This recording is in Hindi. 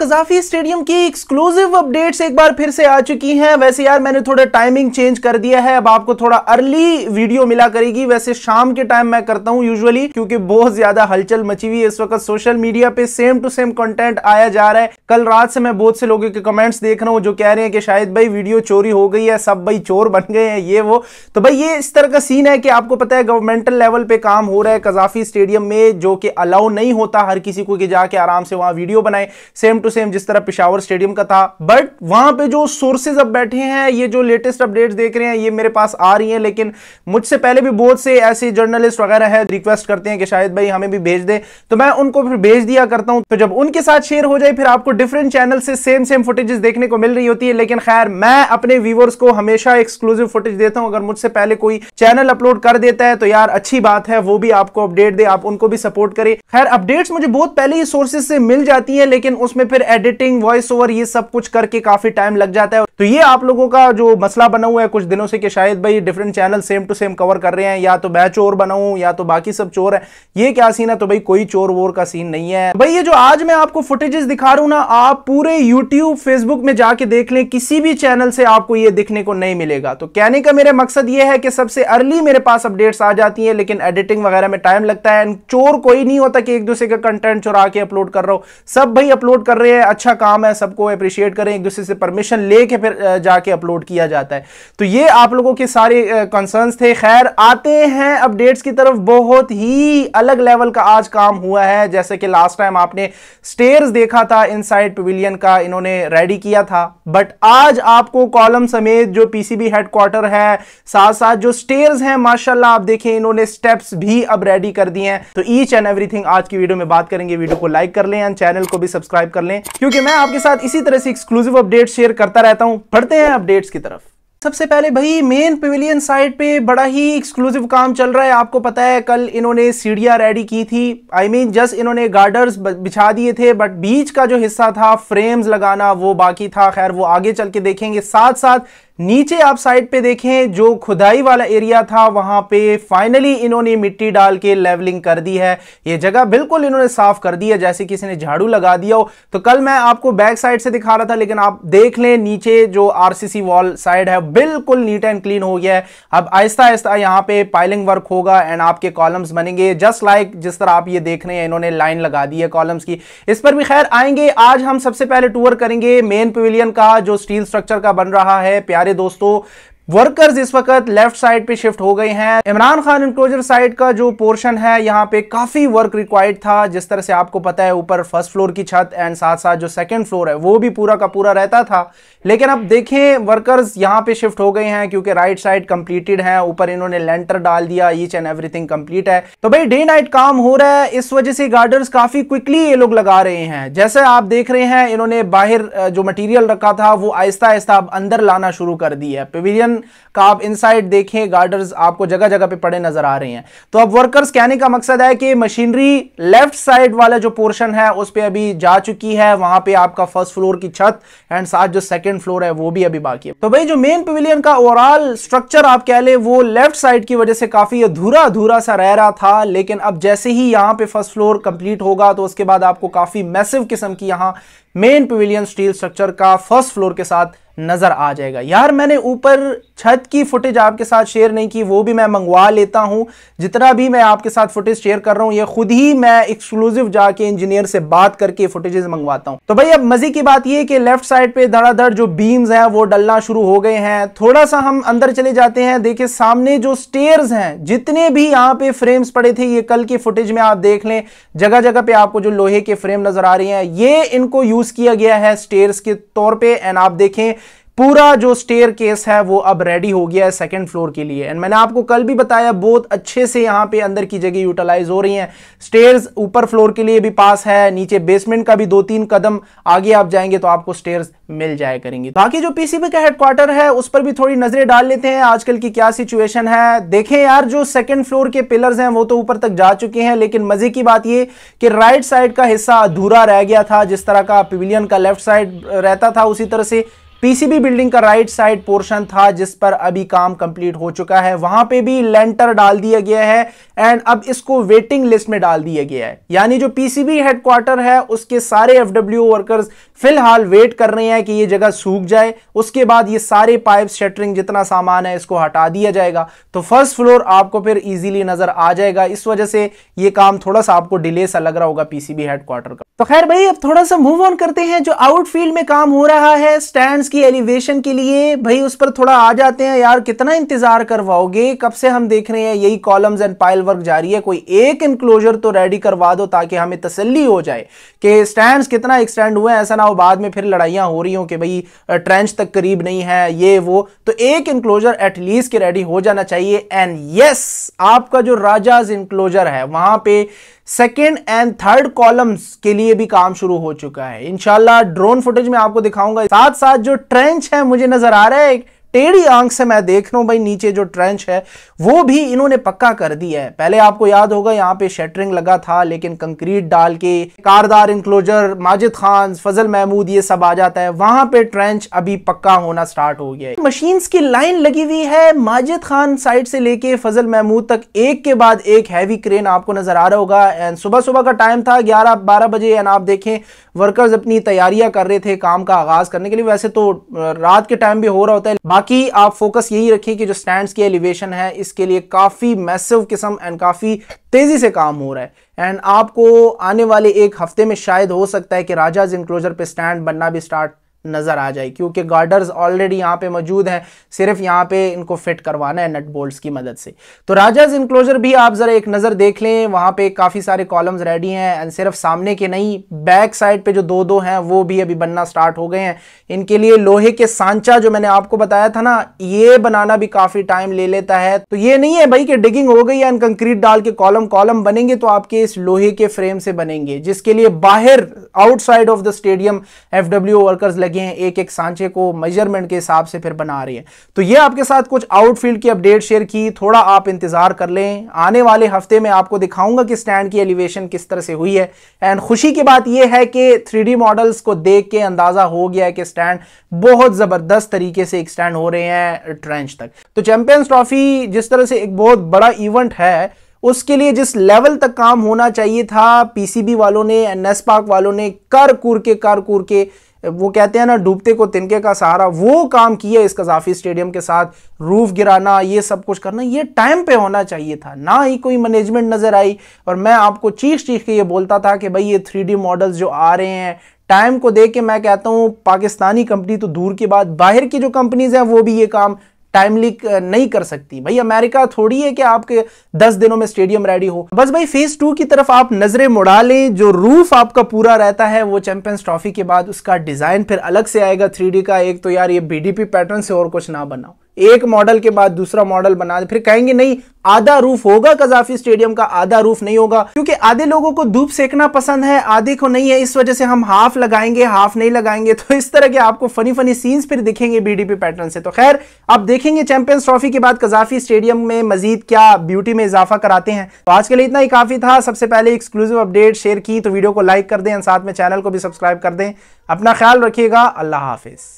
कजाफी स्टेडियम की एक्सक्लूसिव अपडेट्स एक बार फिर से आ चुकी हैं वैसे यार मैंने थोड़ा टाइमिंग चेंज कर दिया है अब आपको थोड़ा अर्ली वीडियो मिला करेगी वैसे शाम के टाइम मैं करता हूं यूजुअली क्योंकि बहुत ज्यादा हलचल मची हुई है इस वक्त सोशल मीडिया पे सेम टू सेम कंटेंट आया जा रहा है कल रात से मैं बहुत से लोगों के कमेंट्स देख रहा हूँ जो कह रहे हैं कि शायद भाई वीडियो चोरी हो गई है सब भाई चोर बन गए हैं ये वो तो भाई ये इस तरह का सीन है कि आपको पता है गवर्नमेंटल लेवल पे काम हो रहा है कजाफी स्टेडियम में जो कि अलाउ नहीं होता हर किसी को कि जाके आराम से वहां वीडियो बनाए सेम टू टू सेम जिस तरह पिशावर स्टेडियम का था बट वहां पे जो सोर्सेज अब बैठे हैं ये जो लेटेस्ट अपडेट्स देख रहे हैं ये मेरे पास आ रही हैं लेकिन मुझसे पहले भी बहुत से ऐसे जर्नलिस्ट वगैरह है रिक्वेस्ट करते हैं कि शायद भाई हमें भी भेज दे तो मैं उनको फिर भेज दिया करता हूं तो जब उनके साथ शेयर हो जाए फिर आपको डिफरेंट चैनल से सेम सेम फुटेजेस देखने को मिल रही होती है लेकिन खैर मैं अपने व्यूवर्स को हमेशा एक्सक्लूसिव फुटेज देता हूं अगर मुझसे पहले कोई चैनल अपलोड कर देता है तो यार अच्छी बात है वो भी आपको अपडेट दे आप उनको भी सपोर्ट करें खैर अपडेट्स मुझे बहुत पहले ही सोर्सेज से मिल जाती है लेकिन उसमें फिर फिर एडिटिंग वॉइस ओवर ये सब कुछ करके काफी टाइम लग जाता है तो ये आप लोगों का जो मसला बना हुआ है कुछ दिनों से कि शायद भाई different channel same to same cover कर रहे हैं या तो मैं चोर बनाऊं या तो बाकी सब चोर है ये क्या सीन है तो भाई कोई चोर वोर का सीन नहीं है भाई ये जो आज मैं आपको फुटेजेस दिखा रहा हूं ना आप पूरे यूट्यूब फेसबुक में जाके देख लें किसी भी चैनल से आपको ये दिखने को नहीं मिलेगा तो कहने का मेरा मकसद ये है कि सबसे अर्ली मेरे पास अपडेट्स आ जाती है लेकिन एडिटिंग वगैरह में टाइम लगता है चोर कोई नहीं होता कि एक दूसरे का कंटेंट चोरा के अपलोड कर रहा हो सब भाई अपलोड कर रहे ये अच्छा काम है सबको अप्रिशिएट करें एक दूसरे से परमिशन ले के फिर जाके अपलोड किया जाता है तो ये आप लोगों के सारे कंसर्न्स थे खैर आते हैं अपडेट्स की तरफ बहुत ही अलग लेवल का आज काम हुआ है जैसे कि लास्ट टाइम आपने स्टेयर्स देखा था इन साइड पवेलियन का इन्होंने रेडी किया था बट आज आपको कॉलम समेत जो पीसीबी हेडक्वार्टर है साथ साथ जो स्टेयर्स हैं माशाल्लाह आप देखें इन्होंने स्टेप्स भी अब रेडी कर दिए हैं तो ईच एंड एवरीथिंग आज की वीडियो में बात करेंगे वीडियो को लाइक कर लें एंड चैनल को भी सब्सक्राइब कर लें करें क्योंकि मैं आपके साथ इसी तरह से एक्सक्लूसिव अपडेट शेयर करता रहता हूं बढ़ते हैं अपडेट्स की तरफ सबसे पहले भाई मेन पवेलियन साइड पे बड़ा ही एक्सक्लूसिव काम चल रहा है आपको पता है कल इन्होंने सीढ़ियाँ रेडी की थी आई मीन जस्ट इन्होंने गार्डर्स बिछा दिए थे बट बीच का जो हिस्सा था फ्रेम्स लगाना वो बाकी था खैर वो आगे चल के देखेंगे साथ साथ नीचे आप साइड पे देखें जो खुदाई वाला एरिया था वहां पे फाइनली इन्होंने मिट्टी डाल के लेवलिंग कर दी है ये जगह बिल्कुल इन्होंने साफ कर दी है जैसे किसी ने झाड़ू लगा दिया हो तो कल मैं आपको बैक साइड से दिखा रहा था लेकिन आप देख लें नीचे जो आरसीसी वॉल साइड है बिल्कुल नीट एंड क्लीन हो गया है अब आहिस्ता आहिस्ता यहाँ पे पाइलिंग वर्क होगा एंड आपके कॉलम्स बनेंगे जस्ट लाइक जिस तरह आप ये देख रहे हैं इन्होंने लाइन लगा दी है कॉलम्स की इस पर भी खैर आएंगे आज हम सबसे पहले टूर करेंगे मेन पवेलियन का जो स्टील स्ट्रक्चर का बन रहा है प्यारे सारे दोस्तों वर्कर्स इस वक्त लेफ्ट साइड पे शिफ्ट हो गए हैं इमरान खान इंक्लोजर साइड का जो पोर्शन है यहाँ पे काफी वर्क रिक्वायर्ड था जिस तरह से आपको पता है ऊपर फर्स्ट फ्लोर की छत एंड साथ साथ जो सेकंड फ्लोर है वो भी पूरा का पूरा रहता था लेकिन अब देखें वर्कर्स यहाँ पे शिफ्ट हो गए हैं क्योंकि राइट साइड कंप्लीटेड है ऊपर इन्होंने लेंटर डाल दिया ईच एंड एवरीथिंग कंप्लीट है तो भाई डे नाइट काम हो रहा है इस वजह से गार्डर्स काफी क्विकली ये लोग लगा रहे हैं जैसे आप देख रहे हैं इन्होंने बाहर जो मटीरियल रखा था वो आहिस्ता आहिस्ता अब अंदर लाना शुरू कर दी है पिविलियन का आप इनसाइड देखें गार्डर्स आपको जगह जगह पे पड़े नजर आ रहे हैं तो अब वर्कर्स कहने का मकसद है कि मशीनरी लेफ्ट साइड वाला जो पोर्शन है उस पर अभी जा चुकी है वहां पर आपका फर्स्ट फ्लोर की छत एंड साथ जो सेकेंड फ्लोर है वो भी अभी बाकी है तो भाई जो मेन पवेलियन का ओवरऑल स्ट्रक्चर आप कह लें वो लेफ्ट साइड की वजह से काफी अधूरा अधूरा सा रह रहा था लेकिन अब जैसे ही यहां पर फर्स्ट फ्लोर कंप्लीट होगा तो उसके बाद आपको काफी मैसिव किस्म की यहां मेन पवेलियन स्टील स्ट्रक्चर का फर्स्ट फ्लोर के साथ नज़र आ जाएगा यार मैंने ऊपर छत की फुटेज आपके साथ शेयर नहीं की वो भी मैं मंगवा लेता हूं जितना भी मैं आपके साथ फुटेज शेयर कर रहा हूं ये खुद ही मैं एक्सक्लूसिव जाके इंजीनियर से बात करके फुटेजेस मंगवाता हूँ तो भाई अब मजे की बात यह कि लेफ्ट साइड पे धड़ाधड़ जो बीम्स है वो डलना शुरू हो गए हैं थोड़ा सा हम अंदर चले जाते हैं देखिए सामने जो स्टेयर्स हैं जितने भी यहाँ पे फ्रेम्स पड़े थे ये कल की फुटेज में आप देख लें जगह जगह पे आपको जो लोहे के फ्रेम नजर आ रही है ये इनको यूज किया गया है स्टेयर्स के तौर पर एंड आप देखें पूरा जो स्टेयर केस है वो अब रेडी हो गया है सेकेंड फ्लोर के लिए एंड मैंने आपको कल भी बताया बहुत अच्छे से यहाँ पे अंदर की जगह यूटिलाइज हो रही हैं स्टेयर्स ऊपर फ्लोर के लिए भी पास है नीचे बेसमेंट का भी दो तीन कदम आगे आप जाएंगे तो आपको स्टेयर्स मिल जाया करेंगे बाकी जो पीसीबी का हेडक्वार्टर है उस पर भी थोड़ी नजरें डाल लेते हैं आजकल की क्या सिचुएशन है देखें यार जो सेकेंड फ्लोर के पिलर्स हैं वो तो ऊपर तक जा चुके हैं लेकिन मजे की बात ये कि राइट साइड का हिस्सा अधूरा रह गया था जिस तरह का पिविलियन का लेफ्ट साइड रहता था उसी तरह से पीसीबी बिल्डिंग का राइट साइड पोर्शन था जिस पर अभी काम कंप्लीट हो चुका है वहां पे भी लेंटर डाल दिया गया है एंड अब इसको वेटिंग लिस्ट में डाल दिया गया है यानी जो पीसीबी हेडक्वार्टर है उसके सारे एफडब्ल्यू वर्कर्स फिलहाल वेट कर रहे हैं कि ये जगह सूख जाए उसके बाद ये सारे पाइप शटरिंग जितना सामान है इसको हटा दिया जाएगा तो फर्स्ट फ्लोर आपको फिर इजीली नजर आ जाएगा इस वजह से ये काम थोड़ा सा आपको डिले सा लग रहा होगा पीसीबी हेडक्वार्टर का तो खैर भाई अब थोड़ा सा मूव ऑन करते हैं जो आउटफील्ड में काम हो रहा है स्टैंड की एलिवेशन के लिए भाई उस पर थोड़ा आ जाते हैं यार कितना इंतजार करवाओगे कब से हम देख रहे हैं यही कॉलम्स एंड पाइल वर्क जारी है कोई एक इंक्लोजर तो रेडी करवा दो ताकि हमें तसली हो जाए कि स्टैंड कितना एक्सटेंड हुए है ऐसा ना हो बाद में फिर लड़ाइयाँ हो रही हों कि भाई ट्रेंच तक करीब नहीं है ये वो तो एक इंक्लोजर एटलीस्ट के रेडी हो जाना चाहिए एंड यस आपका जो राजाज इंक्लोजर है वहाँ पे सेकेंड एंड थर्ड कॉलम्स के लिए भी काम शुरू हो चुका है इनशाला ड्रोन फुटेज में आपको दिखाऊंगा साथ साथ जो ट्रेंच है मुझे नजर आ रहा है टेढ़ी आंख से मैं देख रहा हूं भाई नीचे जो ट्रेंच है वो भी इन्होंने पक्का कर दिया है पहले आपको याद होगा यहाँ पे शटरिंग लगा था लेकिन कंक्रीट डाल के कारदार इंक्लोजर माजिद खान फजल महमूद ये सब आ जाता है वहां पे ट्रेंच अभी पक्का होना स्टार्ट हो गया है मशीन की लाइन लगी हुई है माजिद खान साइड से लेके फजल महमूद तक एक के बाद एक हैवी क्रेन आपको नजर आ रहा होगा एंड सुबह सुबह का टाइम था ग्यारह बारह बजे एंड आप देखें वर्कर्स अपनी तैयारियां कर रहे थे काम का आगाज करने के लिए वैसे तो रात के टाइम भी हो रहा होता है बाकी आप फोकस यही रखिए कि जो स्टैंड्स की एलिवेशन है इसके लिए काफ़ी मैसिव किस्म एंड काफ़ी तेज़ी से काम हो रहा है एंड आपको आने वाले एक हफ्ते में शायद हो सकता है कि राजाज इंक्लोजर पे स्टैंड बनना भी स्टार्ट नज़र आ जाए क्योंकि गार्डर्स ऑलरेडी यहां पे मौजूद हैं सिर्फ यहां पे इनको फिट करवाना है नट बोल्ट्स की मदद से तो राजाज इंक्लोजर भी आप ज़रा एक नज़र देख लें वहां पे काफ़ी सारे कॉलम्स रेडी हैं एंड सिर्फ सामने के नहीं बैक साइड पे जो दो दो हैं वो भी अभी बनना स्टार्ट हो गए हैं इनके लिए लोहे के सांचा जो मैंने आपको बताया था ना ये बनाना भी काफ़ी टाइम ले लेता है तो ये नहीं है भाई कि डिगिंग हो गई है एंड कंक्रीट डाल के कॉलम कॉलम बनेंगे तो आपके इस लोहे के फ्रेम से बनेंगे जिसके लिए बाहर outside of the stadium F workers लगे हैं एक एक सांचे को मेजरमेंट के हिसाब से फिर बना रही है तो ये आपके साथ कुछ आउटफील्ड की अपडेट शेयर की थोड़ा आप इंतज़ार कर लें आने वाले हफ्ते में आपको दिखाऊंगा कि स्टैंड की एलिवेशन किस तरह से हुई है एंड खुशी की बात यह है कि थ्री मॉडल्स को देख के अंदाज़ा हो गया है कि स्टैंड बहुत ज़बरदस्त तरीके से एक्सटैंड हो रहे हैं ट्रेंच तक तो चैंपियंस ट्रॉफी जिस तरह से एक बहुत बड़ा इवेंट है उसके लिए जिस लेवल तक काम होना चाहिए था पीसीबी वालों ने एनएस नेस्पाक वालों ने कर कूर के कर कूर के वो कहते हैं ना डूबते को तिनके का सहारा वो काम किया इस कजाफी स्टेडियम के साथ रूफ गिराना ये सब कुछ करना ये टाइम पे होना चाहिए था ना ही कोई मैनेजमेंट नज़र आई और मैं आपको चीख चीख के ये बोलता था कि भाई ये थ्री मॉडल्स जो आ रहे हैं टाइम को देख के मैं कहता हूँ पाकिस्तानी कंपनी तो दूर की बात बाहर की जो कंपनीज हैं वो भी ये काम टाइमली uh, नहीं कर सकती भाई अमेरिका थोड़ी है कि आपके दस दिनों में स्टेडियम रेडी हो बस भाई फेज टू की तरफ आप नजरें मुड़ा लें जो रूफ आपका पूरा रहता है वो चैंपियंस ट्रॉफी के बाद उसका डिजाइन फिर अलग से आएगा थ्री का एक तो यार ये बी पैटर्न से और कुछ ना बनाओ एक मॉडल के बाद दूसरा मॉडल बना फिर कहेंगे नहीं आधा रूफ होगा कजाफी स्टेडियम का आधा रूफ नहीं होगा क्योंकि आधे लोगों को धूप सेकना पसंद है आधे को नहीं है इस वजह से हम हाफ लगाएंगे हाफ नहीं लगाएंगे तो इस तरह के आपको फनी फनी सीन्स फिर दिखेंगे बीडीपी पैटर्न से तो खैर आप देखेंगे चैंपियंस ट्रॉफी के बाद कजाफी स्टेडियम में मजीद क्या ब्यूटी में इजाफा कराते हैं तो आज के लिए इतना ही काफी था सबसे पहले एक्सक्लूसिव अपडेट शेयर की तो वीडियो को लाइक कर दें साथ में चैनल को भी सब्सक्राइब कर दें अपना ख्याल रखिएगा अल्लाह हाफिज़